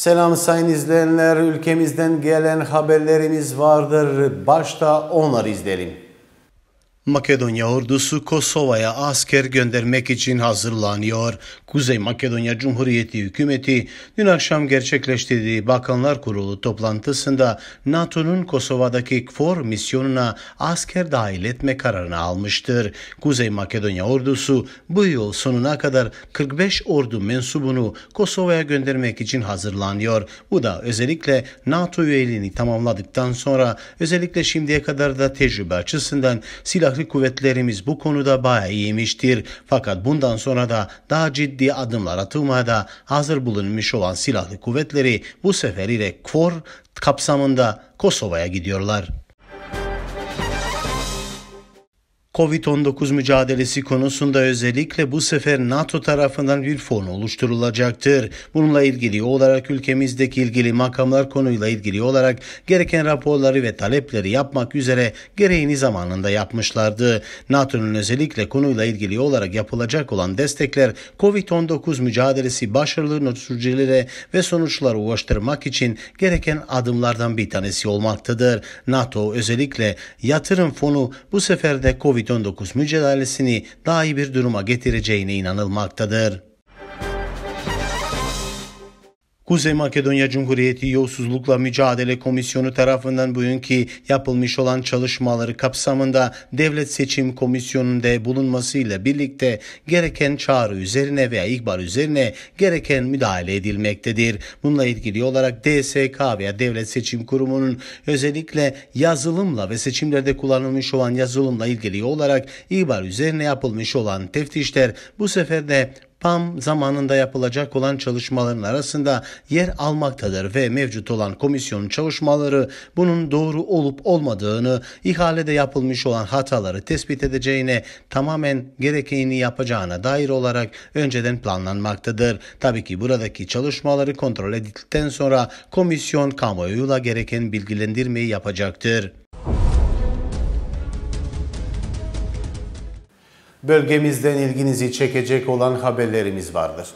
Selam sayın izleyenler. Ülkemizden gelen haberlerimiz vardır. Başta onları izleyelim. Makedonya ordusu Kosova'ya asker göndermek için hazırlanıyor. Kuzey Makedonya Cumhuriyeti hükümeti dün akşam gerçekleştirdiği Bakanlar Kurulu toplantısında NATO'nun Kosova'daki KFOR misyonuna asker dahil etme kararını almıştır. Kuzey Makedonya ordusu bu yıl sonuna kadar 45 ordu mensubunu Kosova'ya göndermek için hazırlanıyor. Bu da özellikle NATO üyeliğini tamamladıktan sonra özellikle şimdiye kadar da tecrübe açısından silah Silahlı kuvvetlerimiz bu konuda bayağı iyiymiştir. Fakat bundan sonra da daha ciddi adımlar atılmaya da hazır bulunmuş olan silahlı kuvvetleri bu sefer ile KFOR kapsamında Kosova'ya gidiyorlar. Covid-19 mücadelesi konusunda özellikle bu sefer NATO tarafından bir fon oluşturulacaktır. Bununla ilgili olarak ülkemizdeki ilgili makamlar konuyla ilgili olarak gereken raporları ve talepleri yapmak üzere gereğini zamanında yapmışlardı. NATO'nun özellikle konuyla ilgili olarak yapılacak olan destekler Covid-19 mücadelesi başarılı neticelere ve sonuçlara ulaştırmak için gereken adımlardan bir tanesi olmaktadır. NATO özellikle yatırım fonu bu sefer de covid 19 mücadelesini daha iyi bir duruma getireceğine inanılmaktadır. Kuzey Makedonya Cumhuriyeti Yolsuzlukla Mücadele Komisyonu tarafından bugünkü yapılmış olan çalışmaları kapsamında Devlet Seçim Komisyonu'nda bulunmasıyla birlikte gereken çağrı üzerine veya ihbar üzerine gereken müdahale edilmektedir. Bununla ilgili olarak DSK veya Devlet Seçim Kurumu'nun özellikle yazılımla ve seçimlerde kullanılmış olan yazılımla ilgili olarak ihbar üzerine yapılmış olan teftişler bu sefer de PAM zamanında yapılacak olan çalışmaların arasında yer almaktadır ve mevcut olan komisyonun çalışmaları bunun doğru olup olmadığını, ihalede yapılmış olan hataları tespit edeceğine, tamamen gerekeğini yapacağına dair olarak önceden planlanmaktadır. Tabii ki buradaki çalışmaları kontrol edildikten sonra komisyon kamuoyuyla gereken bilgilendirmeyi yapacaktır. Bölgemizden ilginizi çekecek olan haberlerimiz vardır.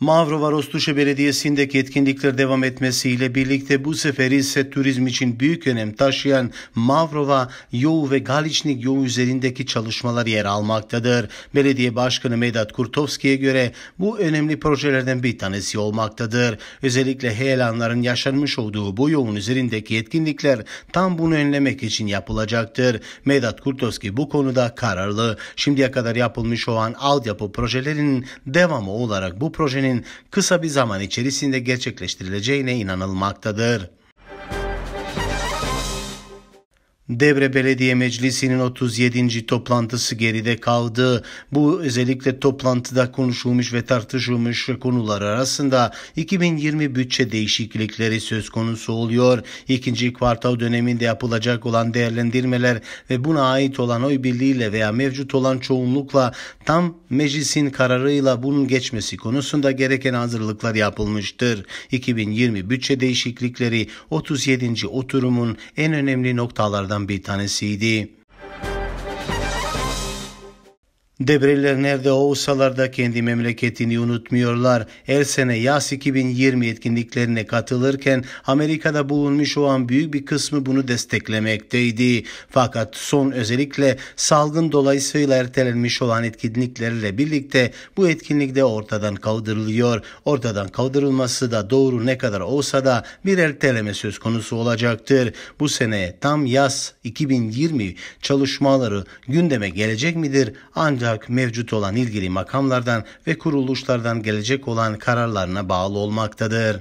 Mavrovaros Belediyesi'ndeki etkinlikler devam etmesiyle birlikte bu sefer ise turizm için büyük önem taşıyan Mavrova Yoğu ve Galiçnik Yoğu üzerindeki çalışmalar yer almaktadır. Belediye Başkanı Medat Kurtovski'ye göre bu önemli projelerden bir tanesi olmaktadır. Özellikle heyelanların yaşanmış olduğu bu yoğun üzerindeki etkinlikler tam bunu önlemek için yapılacaktır. Medat Kurtovski bu konuda kararlı. Şimdiye kadar yapılmış olan altyapı projelerinin devamı olarak bu projenin kısa bir zaman içerisinde gerçekleştirileceğine inanılmaktadır. Devre Belediye Meclisi'nin 37. toplantısı geride kaldı. Bu özellikle toplantıda konuşulmuş ve tartışılmış konular arasında 2020 bütçe değişiklikleri söz konusu oluyor. İkinci kvartal döneminde yapılacak olan değerlendirmeler ve buna ait olan oy birliğiyle veya mevcut olan çoğunlukla tam meclisin kararıyla bunun geçmesi konusunda gereken hazırlıklar yapılmıştır. 2020 bütçe değişiklikleri 37. oturumun en önemli noktalarından bunlardan bir tanesiydi. Debreliler nerede olsalar da kendi memleketini unutmuyorlar. Her sene yaz 2020 etkinliklerine katılırken Amerika'da bulunmuş olan büyük bir kısmı bunu desteklemekteydi. Fakat son özellikle salgın dolayısıyla ertelenmiş olan etkinliklerle birlikte bu etkinlik de ortadan kaldırılıyor. Ortadan kaldırılması da doğru ne kadar olsa da bir erteleme söz konusu olacaktır. Bu sene tam yaz 2020 çalışmaları gündeme gelecek midir? Ancak ancak mevcut olan ilgili makamlardan ve kuruluşlardan gelecek olan kararlarına bağlı olmaktadır.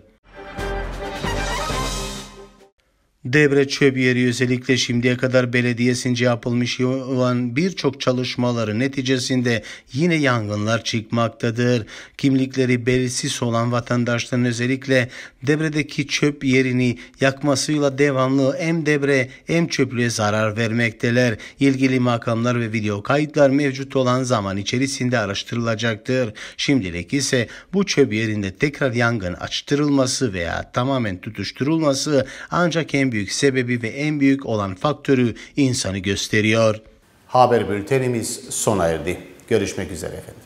Debre çöp yeri özellikle şimdiye kadar belediyesince yapılmış olan birçok çalışmaları neticesinde yine yangınlar çıkmaktadır. Kimlikleri belirsiz olan vatandaşların özellikle Debre'deki çöp yerini yakmasıyla devamlı hem debre hem çöplüğe zarar vermekteler. İlgili makamlar ve video kayıtlar mevcut olan zaman içerisinde araştırılacaktır. Şimdilik ise bu çöp yerinde tekrar yangın açtırılması veya tamamen tutuşturulması ancak en büyük sebebi ve en büyük olan faktörü insanı gösteriyor. Haber bültenimiz sona erdi. Görüşmek üzere efendim.